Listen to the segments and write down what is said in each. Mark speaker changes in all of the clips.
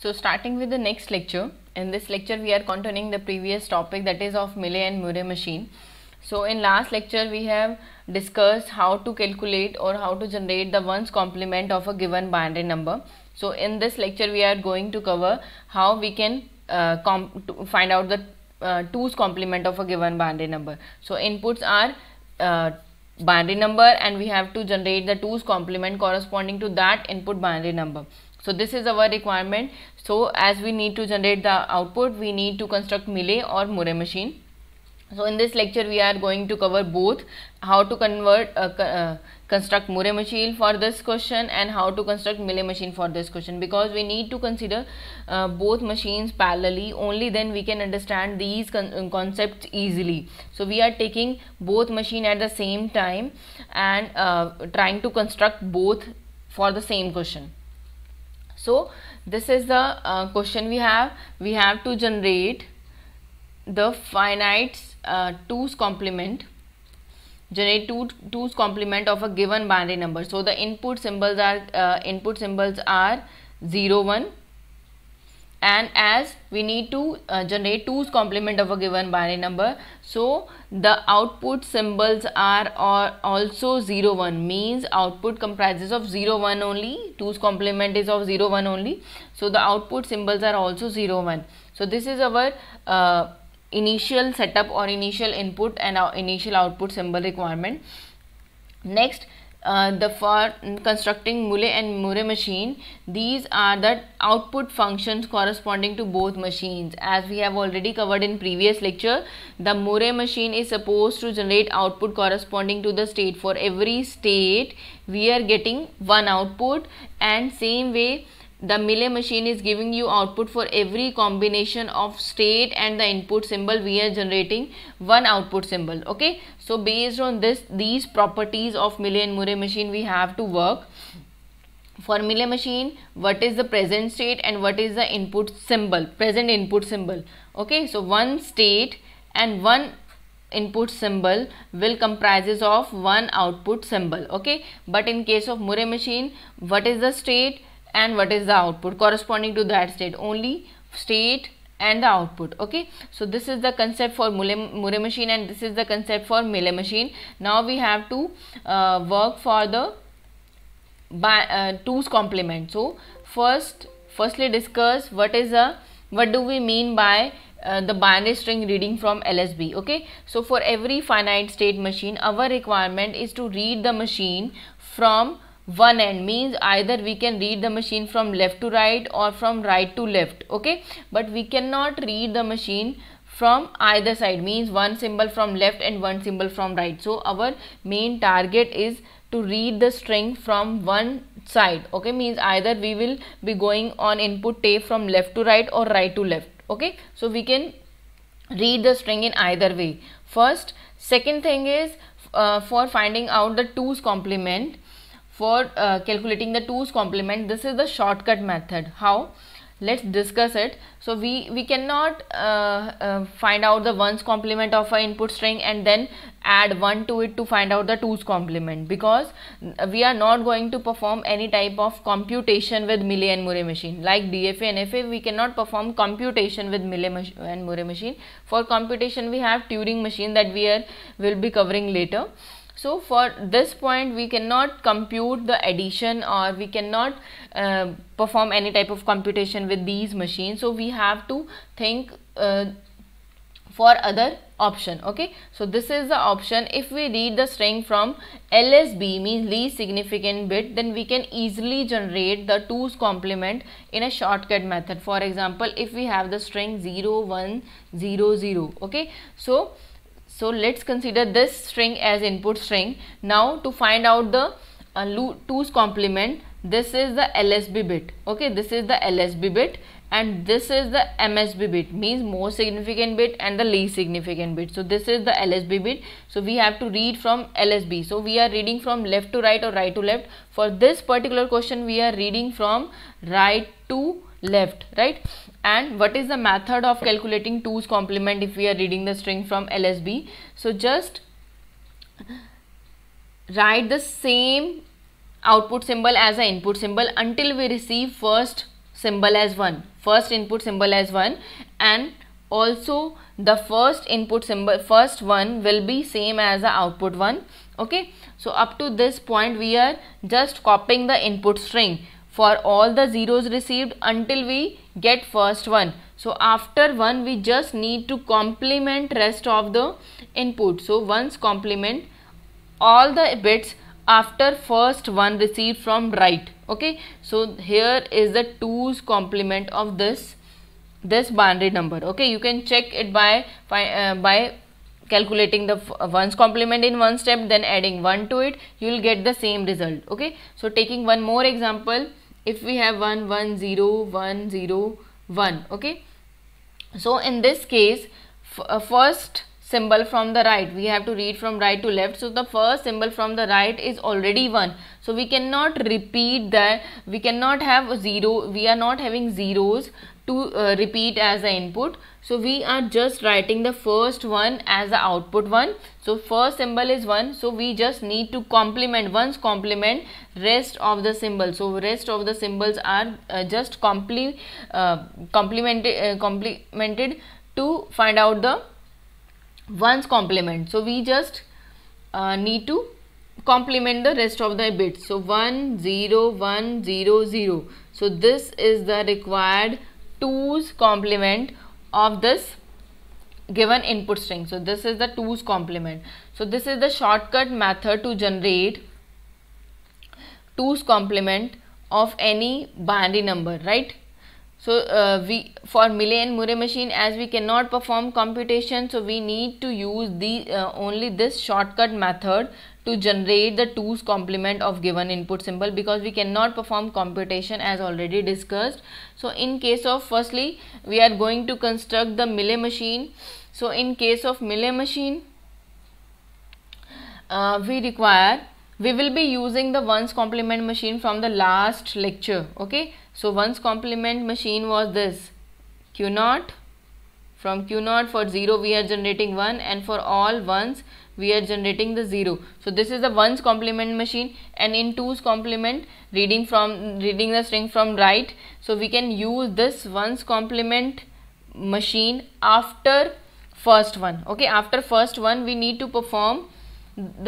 Speaker 1: So starting with the next lecture, in this lecture we are continuing the previous topic that is of Millet and Murray machine. So in last lecture we have discussed how to calculate or how to generate the ones complement of a given binary number. So in this lecture we are going to cover how we can uh, find out the uh, two's complement of a given binary number. So inputs are uh, binary number and we have to generate the two's complement corresponding to that input binary number so this is our requirement so as we need to generate the output we need to construct Millet or Mure machine so in this lecture we are going to cover both how to convert uh, uh, construct Mure machine for this question and how to construct Millet machine for this question because we need to consider uh, both machines parallelly only then we can understand these con uh, concepts easily. So we are taking both machine at the same time and uh, trying to construct both for the same question so this is the uh, question we have we have to generate the finite uh, 2's complement generate 2 2's complement of a given binary number so the input symbols are uh, input symbols are 0 1 and as we need to uh, generate 2's complement of a given binary number so the output symbols are, also 0 1 means output comprises of 0 1 only 2's complement is of 0 1 only so the output symbols are also 0 1 so this is our uh, initial setup or initial input and our initial output symbol requirement next uh, the for constructing Mule and Mure machine. These are the output functions corresponding to both machines. As we have already covered in previous lecture, the Mure machine is supposed to generate output corresponding to the state. For every state, we are getting one output and same way the Millet machine is giving you output for every combination of state and the input symbol we are generating one output symbol okay so based on this these properties of Millet and Murray machine we have to work for Millet machine what is the present state and what is the input symbol present input symbol okay so one state and one input symbol will comprises of one output symbol okay but in case of Murray machine what is the state and what is the output corresponding to that state only state and the output okay so this is the concept for Murray machine and this is the concept for Mille machine now we have to uh, work for the by uh, two's complement so first firstly discuss what is a what do we mean by uh, the binary string reading from LSB okay so for every finite state machine our requirement is to read the machine from one end means either we can read the machine from left to right or from right to left okay but we cannot read the machine from either side means one symbol from left and one symbol from right so our main target is to read the string from one side okay means either we will be going on input tape from left to right or right to left okay so we can read the string in either way first second thing is uh, for finding out the 2's complement for uh, calculating the 2's complement this is the shortcut method how let's discuss it so we we cannot uh, uh, find out the 1's complement of an input string and then add 1 to it to find out the 2's complement because we are not going to perform any type of computation with Millet and Murray machine like DFA and FA we cannot perform computation with Millet and Murray machine for computation we have Turing machine that we are will be covering later so for this point we cannot compute the addition or we cannot uh, perform any type of computation with these machines. So we have to think uh, for other option okay so this is the option if we read the string from lsb means least significant bit then we can easily generate the 2's complement in a shortcut method for example if we have the string 0 1 0 0 okay so so let's consider this string as input string. Now to find out the uh, 2's complement, this is the LSB bit. Okay, this is the LSB bit and this is the MSB bit means most significant bit and the least significant bit. So this is the LSB bit. So we have to read from LSB. So we are reading from left to right or right to left. For this particular question we are reading from right to left right and what is the method of calculating 2's complement if we are reading the string from LSB. So just write the same output symbol as an input symbol until we receive first symbol as 1 first input symbol as 1 and also the first input symbol first one will be same as the output one okay so up to this point we are just copying the input string for all the zeros received until we get first one. So after 1 we just need to complement rest of the input. So once complement all the bits after first one received from right. Okay. So here is the two's complement of this this binary number. Okay. You can check it by by, uh, by calculating the ones complement in one step then adding 1 to it you will get the same result okay so taking one more example if we have 1 1 0 1 0 1 okay so in this case uh, first symbol from the right we have to read from right to left so the first symbol from the right is already 1 so we cannot repeat that we cannot have zero we are not having zeros to uh, repeat as the input so we are just writing the first one as the output one so first symbol is 1 so we just need to complement once complement rest of the symbol so rest of the symbols are uh, just compli uh, complemented uh, complemented to find out the ones complement so we just uh, need to complement the rest of the bits. So 1, 0, 1, 0, 0. So this is the required 2's complement of this given input string. So this is the 2's complement. So this is the shortcut method to generate 2's complement of any binary number, right? So uh, we for Millet and Murray machine as we cannot perform computation so we need to use the uh, only this shortcut method to generate the 2's complement of given input symbol because we cannot perform computation as already discussed. So in case of firstly we are going to construct the Millet machine. So in case of Millet machine uh, we require we will be using the ones complement machine from the last lecture okay so ones complement machine was this q naught from q naught for 0 we are generating 1 and for all ones we are generating the 0 so this is the ones complement machine and in twos complement reading from reading the string from right so we can use this ones complement machine after first one okay after first one we need to perform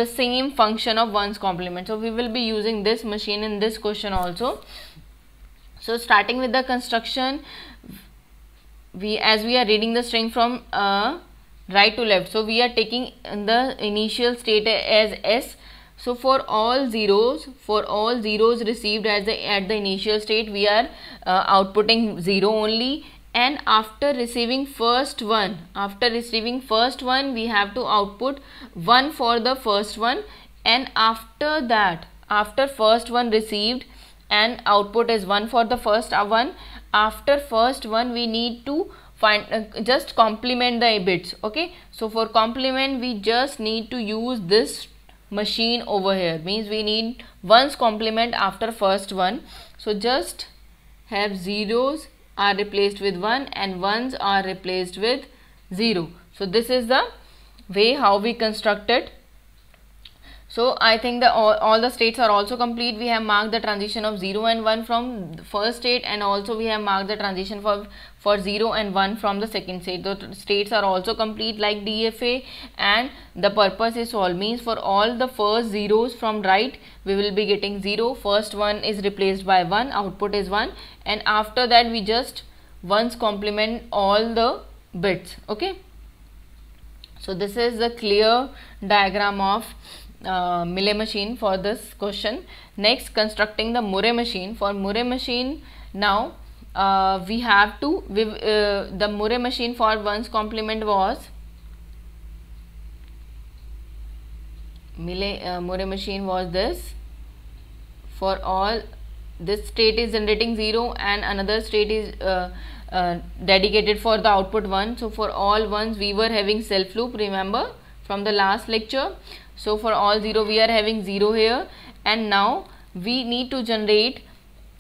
Speaker 1: the same function of ones complement so we will be using this machine in this question also so starting with the construction we as we are reading the string from uh, right to left so we are taking the initial state as s so for all zeros for all zeros received as the at the initial state we are uh, outputting zero only and after receiving first one after receiving first one we have to output one for the first one and after that after first one received and output is one for the first one after first one we need to find uh, just complement the bits okay so for complement we just need to use this machine over here means we need ones complement after first one so just have zeros are replaced with one and ones are replaced with zero so this is the way how we constructed so I think that all, all the states are also complete. We have marked the transition of 0 and 1 from first state and also we have marked the transition for, for 0 and 1 from the second state. The states are also complete like DFA and the purpose is all means for all the first zeros from right we will be getting 0. First one is replaced by 1 output is 1 and after that we just once complement all the bits okay. So this is the clear diagram of Mule uh, Millet machine for this question. Next, constructing the Murray machine. For Murray machine, now uh, we have to, we, uh, the Murray machine for 1's complement was Millet uh, Murray machine was this. For all, this state is generating 0 and another state is uh, uh, dedicated for the output 1. So, for all ones, we were having self loop, remember from the last lecture. So for all 0 we are having 0 here and now we need to generate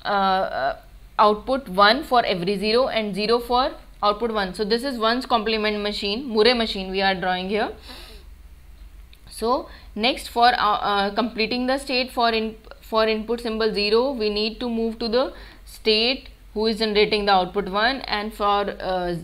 Speaker 1: uh, uh output 1 for every 0 and 0 for output 1. So this is 1's complement machine, Murray machine we are drawing here. So next for uh, uh, completing the state for in for input symbol 0 we need to move to the state who is generating the output 1 and for uh,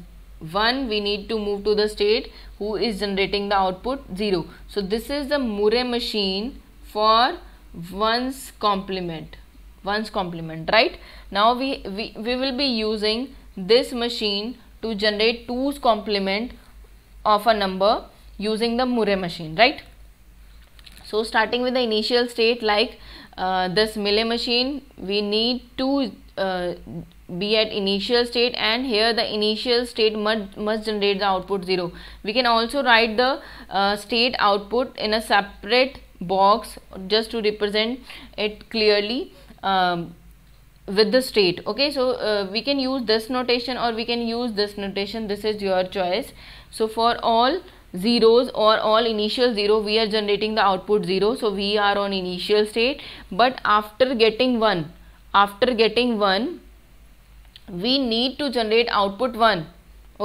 Speaker 1: 1 we need to move to the state who is generating the output 0 so this is the Murray machine for 1's complement 1's complement right now we, we we will be using this machine to generate 2's complement of a number using the Murray machine right so starting with the initial state like uh, this Millet machine we need to uh, be at initial state and here the initial state must, must generate the output 0. We can also write the uh, state output in a separate box just to represent it clearly um, with the state okay so uh, we can use this notation or we can use this notation this is your choice so for all zeros or all initial zero we are generating the output zero so we are on initial state but after getting one after getting 1 we need to generate output 1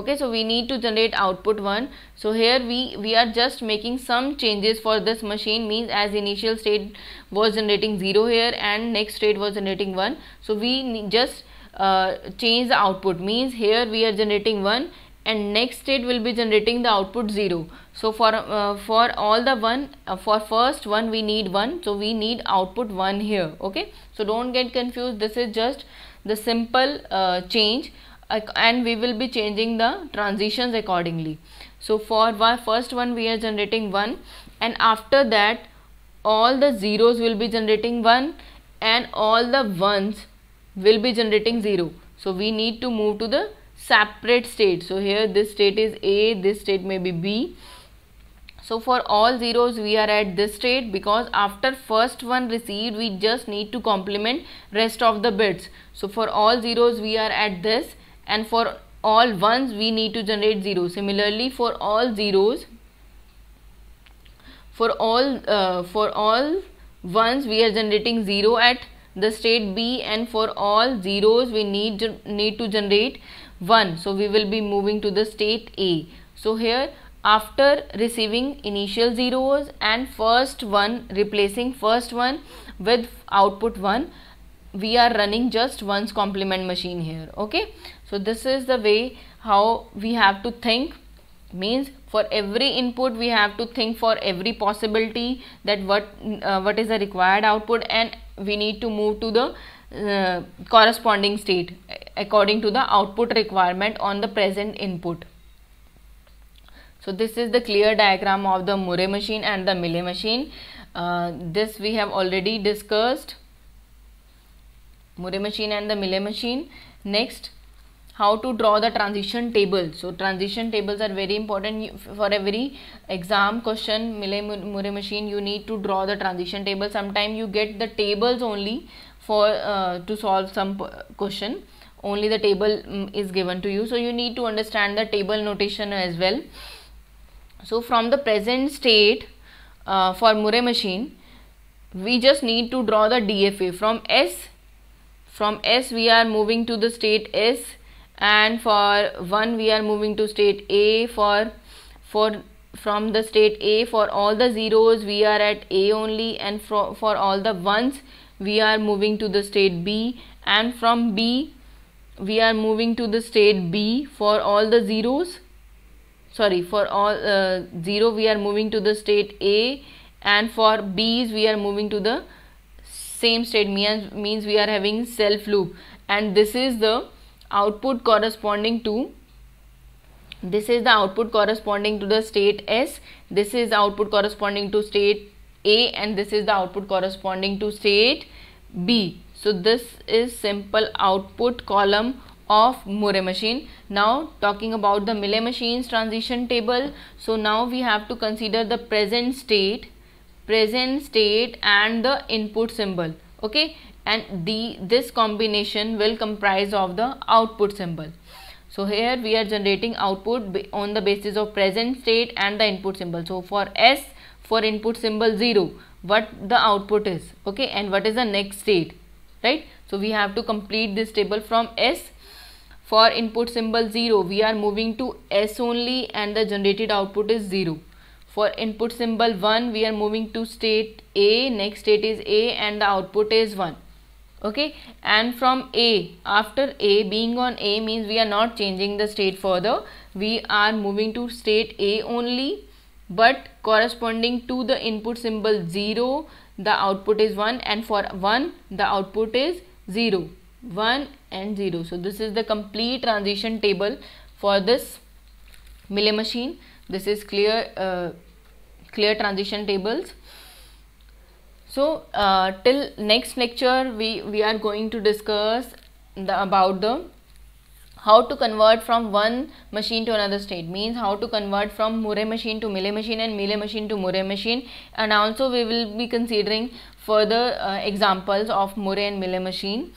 Speaker 1: okay so we need to generate output 1 so here we we are just making some changes for this machine means as initial state was generating 0 here and next state was generating 1 so we just uh, change the output means here we are generating 1 and next state will be generating the output 0 so for uh, for all the one uh, for first one we need one so we need output one here okay so don't get confused this is just the simple uh, change and we will be changing the transitions accordingly so for first one we are generating one and after that all the zeros will be generating one and all the ones will be generating zero so we need to move to the separate state so here this state is a this state may be b so for all zeros we are at this state because after first one received we just need to complement rest of the bits. So for all zeros we are at this and for all ones we need to generate zero. Similarly for all zeros for all uh, for all ones we are generating zero at the state B and for all zeros we need need to generate 1 so we will be moving to the state A so here after receiving initial zeros and first one replacing first one with output one we are running just once complement machine here okay so this is the way how we have to think means for every input we have to think for every possibility that what uh, what is the required output and we need to move to the uh, corresponding state according to the output requirement on the present input so this is the clear diagram of the Murray machine and the Millet machine. Uh, this we have already discussed. Murray machine and the Millet machine. Next, how to draw the transition table. So transition tables are very important for every exam question. Millet Murray machine you need to draw the transition table. Sometimes you get the tables only for uh, to solve some question only the table um, is given to you so you need to understand the table notation as well so from the present state uh, for Murray machine, we just need to draw the DFA from S. From S we are moving to the state S and for 1 we are moving to state A for, for from the state A for all the zeros we are at A only and for, for all the ones we are moving to the state B and from B we are moving to the state B for all the zeros sorry for all uh, 0 we are moving to the state A and for B's we are moving to the same state means, means we are having self loop and this is the output corresponding to this is the output corresponding to the state S this is the output corresponding to state A and this is the output corresponding to state B so this is simple output column of Murray machine. Now talking about the Millet machine's transition table. So now we have to consider the present state, present state and the input symbol. Okay and the this combination will comprise of the output symbol. So here we are generating output on the basis of present state and the input symbol. So for S for input symbol 0 what the output is okay and what is the next state right. So we have to complete this table from S for input symbol 0 we are moving to s only and the generated output is 0 for input symbol 1 we are moving to state a next state is a and the output is 1 okay and from a after a being on a means we are not changing the state further we are moving to state a only but corresponding to the input symbol 0 the output is 1 and for 1 the output is 0 1 and 0 so this is the complete transition table for this Millet machine this is clear uh, clear transition tables so uh, till next lecture we we are going to discuss the about the how to convert from one machine to another state means how to convert from Murray machine to Millet machine and Millet machine to Murray machine and also we will be considering further uh, examples of Murray and Millet machine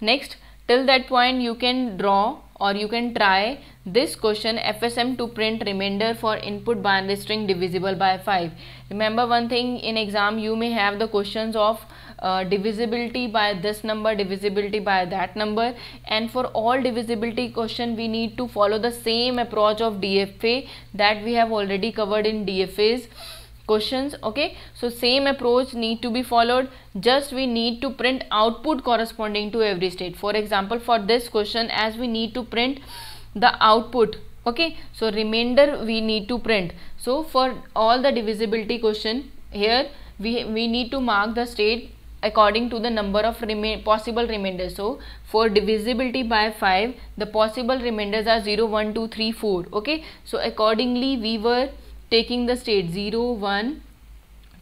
Speaker 1: next till that point you can draw or you can try this question FSM to print remainder for input binary string divisible by 5. Remember one thing in exam you may have the questions of uh, divisibility by this number, divisibility by that number and for all divisibility question we need to follow the same approach of DFA that we have already covered in DFAs questions okay so same approach need to be followed just we need to print output corresponding to every state for example for this question as we need to print the output okay so remainder we need to print so for all the divisibility question here we we need to mark the state according to the number of remain possible remainders so for divisibility by 5 the possible remainders are 0 1 2 3 4 okay so accordingly we were taking the state 0, 1,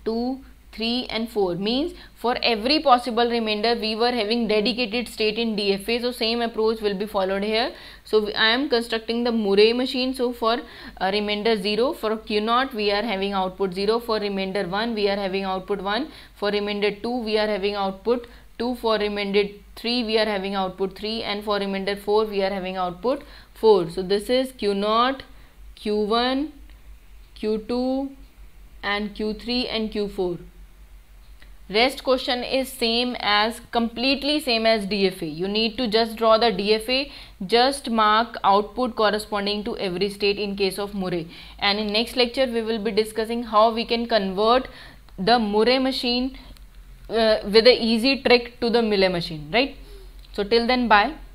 Speaker 1: 2, 3 and 4 means for every possible remainder we were having dedicated state in DFA so same approach will be followed here so I am constructing the Murray machine so for uh, remainder 0 for Q0 we are having output 0 for remainder 1 we are having output 1 for remainder 2 we are having output 2 for remainder 3 we are having output 3 and for remainder 4 we are having output 4 so this is Q0 Q1 Q2 and Q3 and Q4. Rest question is same as completely same as DFA. You need to just draw the DFA, just mark output corresponding to every state in case of Murray. And in next lecture, we will be discussing how we can convert the Murray machine uh, with a easy trick to the Millet machine, right? So till then, bye.